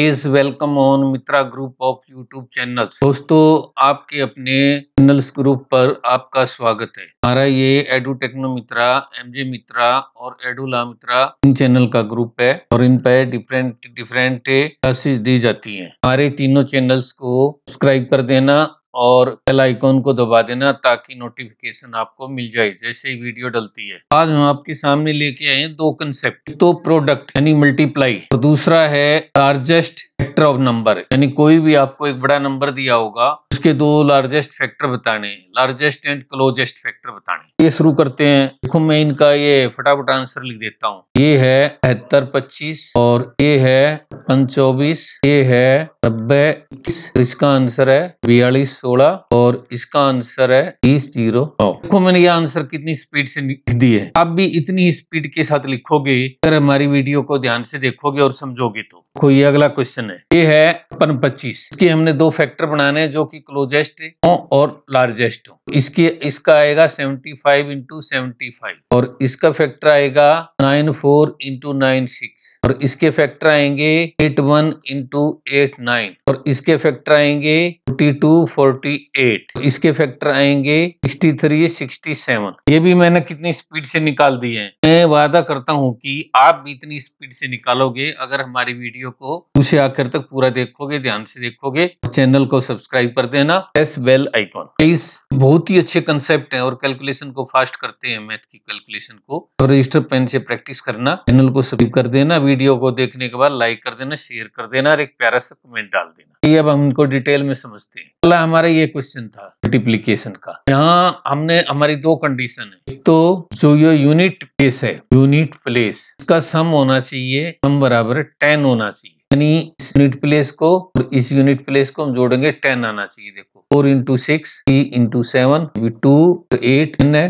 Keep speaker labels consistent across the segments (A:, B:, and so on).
A: is welcome on Mitra group of YouTube channel दोस्तों आपके अपने चैनल्स ग्रुप पर आपका स्वागत है हमारा ये edu techno Mitra MJ Mitra और एडूला मित्रा इन चैनल का ग्रुप है और इन पर डिफरेंट डिफरेंट क्लासेस दी जाती हैं हमारे तीनों चैनल्स को सब्सक्राइब कर देना और बेल आइकॉन को दबा देना ताकि नोटिफिकेशन आपको मिल जाए जैसे ही वीडियो डलती है आज हम आपके सामने लेके आए हैं दो कंसेप्ट तो प्रोडक्ट यानी मल्टीप्लाई और तो दूसरा है लार्जेस्ट फैक्टर ऑफ नंबर यानी कोई भी आपको एक बड़ा नंबर दिया होगा उसके दो लार्जेस्ट फैक्टर बताने लार्जेस्ट एंड क्लोजेस्ट फैक्टर बताने ये शुरू करते हैं देखो मैं इनका ये फटाफट आंसर लिख देता हूँ ये है बहत्तर पच्चीस और ये है चौबीस ये है नब्बे तो इसका आंसर है बयालीस सोलह और इसका आंसर है तीस जीरो देखो मैंने ये आंसर कितनी स्पीड से लिख दी है आप भी इतनी स्पीड के साथ लिखोगे अगर हमारी वीडियो को ध्यान से देखोगे और समझोगे तो देखो ये अगला क्वेश्चन है ये है अपन पच्चीस इसके हमने दो फैक्टर बनाने हैं जो कि क्लोजेस्ट हो और लार्जेस्ट हो इसके इसका आएगा seventy five into seventy five और इसका फैक्टर आएगा nine four into nine six और इसके फैक्टर आएंगे eight one into eight nine और इसके फैक्टर आएंगे फोर्टी टू फोर्टी एट इसके फैक्टर आएंगे सिक्सटी थ्री सिक्सटी सेवन ये भी मैंने कितनी स्पीड से निकाल दी है मैं वादा करता हूँ कि आप भी इतनी स्पीड से निकालोगे अगर हमारी वीडियो को उसे आखिर तक पूरा देखोगे ध्यान से देखोगे चैनल तो को सब्सक्राइब कर देना एस बेल आइकॉन प्लीज बहुत ही अच्छे कंसेप्ट है और कैलकुलेशन को फास्ट करते हैं मैथ की कैलकुलेशन को रजिस्टर पेन से प्रैक्टिस करना चैनल को सब्सक्राइब कर देना वीडियो को देखने के बाद लाइक कर देना शेयर कर देना और एक प्यारा सा कमेंट डाल देना ये अब हम इनको डिटेल में समझते हैं पहला हमारा ये क्वेश्चन था मल्टीप्लीकेशन का यहाँ हमने हमारी दो कंडीशन है तो जो ये यूनिट प्लेस है यूनिट प्लेस इसका सम होना चाहिए सम बराबर टेन होना चाहिए यानी इस यूनिट प्लेस को और इस यूनिट प्लेस को हम जोड़ेंगे टेन आना चाहिए देखो four into six three into seven two eight है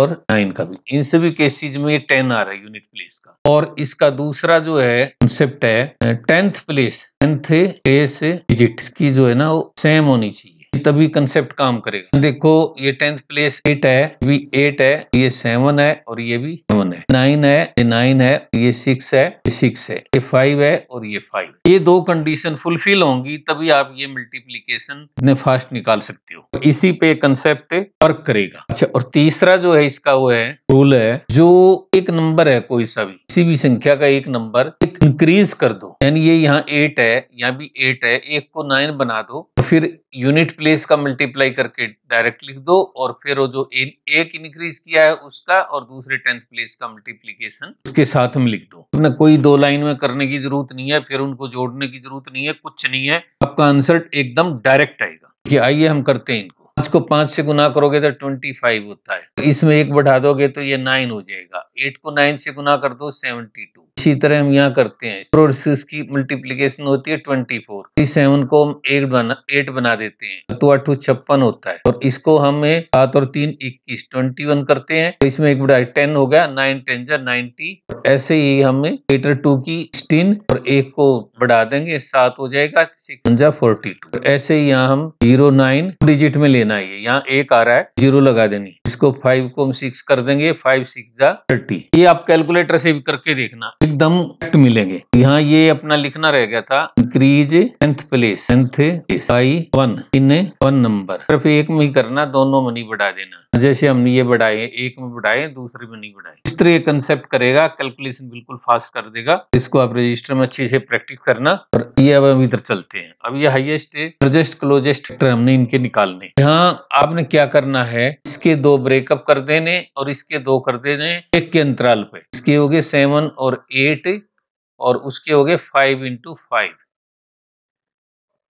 A: और नाइन का भी इन सभी केसेज में टेन आ रहा है यूनिट प्लेस का और इसका दूसरा जो है कॉन्सेप्ट है tenth place tenth place digit की जो है ना वो सेम होनी चाहिए तभी कंसेप्ट काम करेगा देखो ये टेंथ प्लेस एट है भी एट है ये सेवन है और ये भी सेवन है नाइन है ये नाइन है ये सिक्स है ये सिक्स है ये फाइव है और ये फाइव ये दो कंडीशन फुलफिल होंगी तभी आप ये मल्टीप्लीकेशन ने फास्ट निकाल सकते हो इसी पे कंसेप्ट वर्क करेगा अच्छा और तीसरा जो है इसका वो है रूल है जो एक नंबर है कोई सा भी किसी भी संख्या का एक नंबर एक इंक्रीज कर दो यानी ये यहाँ एट है यहाँ भी एट है एक को नाइन बना दो तो फिर यूनिट प्लेस का मल्टीप्लाई करके डायरेक्ट लिख दो और फिर वो जो ए, एक इंक्रीज किया है उसका और दूसरे टेंथ प्लेस का मल्टीप्लीकेशन उसके साथ में लिख दो ना कोई दो लाइन में करने की जरूरत नहीं है फिर उनको जोड़ने की जरूरत नहीं है कुछ नहीं है आपका आंसर एकदम डायरेक्ट आएगा कि आइए हम करते हैं इनको पांच को पांच से गुना करोगे तो ट्वेंटी फाइव होता है इसमें एक बढ़ा दोगे तो ये नाइन हो जाएगा एट को नाइन से गुना कर दो सेवेंटी टू इसी तरह हम यहाँ करते हैं प्रोसेस की मल्टीप्लीकेशन होती है ट्वेंटी फोर सेवन को हम एट बना एट बना देते हैं तो अठू छप्पन होता है और इसको हमें सात और तीन इक्कीस ट्वेंटी वन करते हैं तो इसमें एक बड़ा टेन हो गया नाइन टेन जा नाइनटी ऐसे ही हमें एटर टू की सिक्सटीन और एक को बढ़ा देंगे सात हो जाएगा सिक्स फोर्टी टू ऐसे ही यहाँ हम जीरो नाइन डिजिट में लेना है यहाँ एक आ रहा है जीरो लगा देनी इसको फाइव को हम सिक्स कर देंगे फाइव सिक्स जा थर्टी ये आप कैलकुलेटर से भी करके देखना एकदम मिलेंगे यहाँ ये अपना लिखना रह गया था increase tenth place tenth by one in one number सिर्फ एक में ही करना दोनों में नहीं बढ़ा देना जैसे हमने ये बढ़ाए एक में बढ़ाए दूसरे में नहीं बढ़ाए इस तरह कंसेप्ट करेगा कैलकुलेशन बिल्कुल फास्ट कर देगा इसको आप रजिस्टर में अच्छे से प्रैक्टिस करना और ये अब हम इधर चलते हैं अब ये हाइएस्ट लार्जेस्ट क्लोजेस्ट फैक्टर हमने इनके निकालने यहाँ आपने क्या करना है इसके दो ब्रेकअप कर देने और इसके दो कर देने एक के अंतराल पे इसके हो गए सेवन और एट और उसके हो गए फाइव इंटू फाइव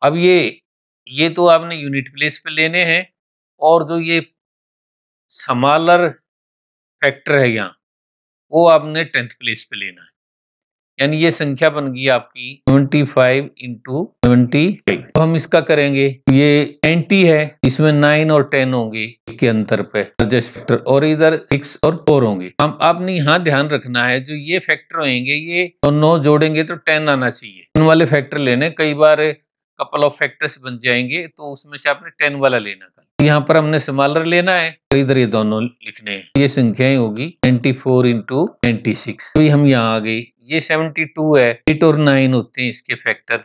A: अब ये ये तो आपने यूनिट प्लेस पे लेने हैं और जो ये समालर फैक्टर है यहाँ वो आपने टेंथ प्लेस पे लेना है यानी ये संख्या बन गई आपकी 75 फाइव इंटू तो हम इसका करेंगे ये एंटी है इसमें नाइन और टेन होंगे के अंतर पे फैक्टर और इधर सिक्स और फोर होंगे हम आपने यहाँ ध्यान रखना है जो ये फैक्टर होंगे ये तो नौ जोड़ेंगे तो टेन आना चाहिए इन वाले फैक्टर लेने कई बार कपल ऑफ फैक्टर्स बन जाएंगे तो उसमें से आपने टेन वाला लेना यहाँ पर हमने स्मॉलर लेना है तो इधर ये दोनों लिखने हैं ये संख्याएं होगी 94 फोर इंटू नाइन्टी सिक्स तो हम यहाँ आ गई ये 72 है एट और नाइन होते हैं इसके फैक्टर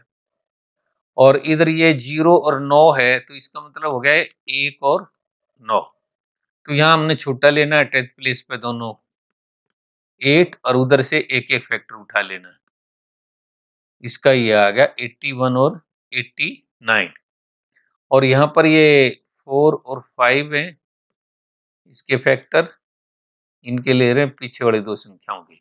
A: और इधर ये जीरो और नौ है तो इसका मतलब हो गया है एक और नौ तो यहाँ हमने छोटा लेना है टेंथ प्लेस पे दोनों एट और उधर से एक एक फैक्टर उठा लेना है इसका ये आ गया एट्टी वन और एट्टी नाइन और यहाँ पर ये फोर और फाइव हैं इसके फैक्टर इनके ले रहे हैं पीछे वाली दो संख्याओं के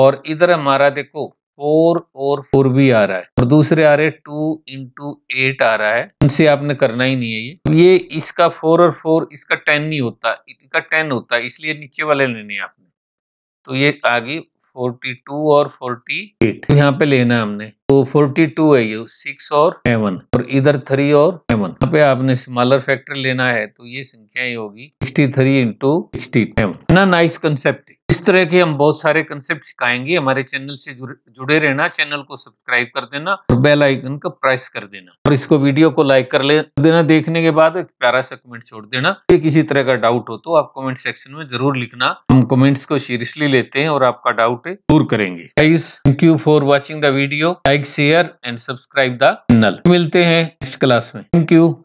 A: और इधर हमारा देखो फोर और फोर भी आ रहा है और दूसरे आ रहे टू इंटू एट आ रहा है उनसे आपने करना ही नहीं है ये ये इसका फोर और फोर इसका टेन नहीं होता इनका टेन होता है इसलिए नीचे वाले लेने आपने तो ये आगे फोर्टी टू और फोर्टी एट तो यहाँ पे लेना है हमने तो फोर्टी टू है ये सिक्स और सेवन और इधर थ्री और सेवन यहाँ पे आपने स्मॉलर फैक्टर लेना है तो ये संख्या होगी sixty three into sixty seven ना नाइस कंसेप्ट इस तरह के हम बहुत सारे कंसेप्ट सिखाएंगे हमारे चैनल से जुड़े रहना चैनल को सब्सक्राइब कर देना और बेल आइकन का प्रेस कर देना और इसको वीडियो को लाइक कर ले देना देखने के बाद एक प्यारा सा कमेंट छोड़ देना ये किसी तरह का डाउट हो तो आप कमेंट सेक्शन में जरूर लिखना हम कमेंट्स को सीरियसली लेते हैं और आपका डाउट दूर करेंगे thank you for watching the video like share and subscribe the channel मिलते हैं नेक्स्ट क्लास में थैंक यू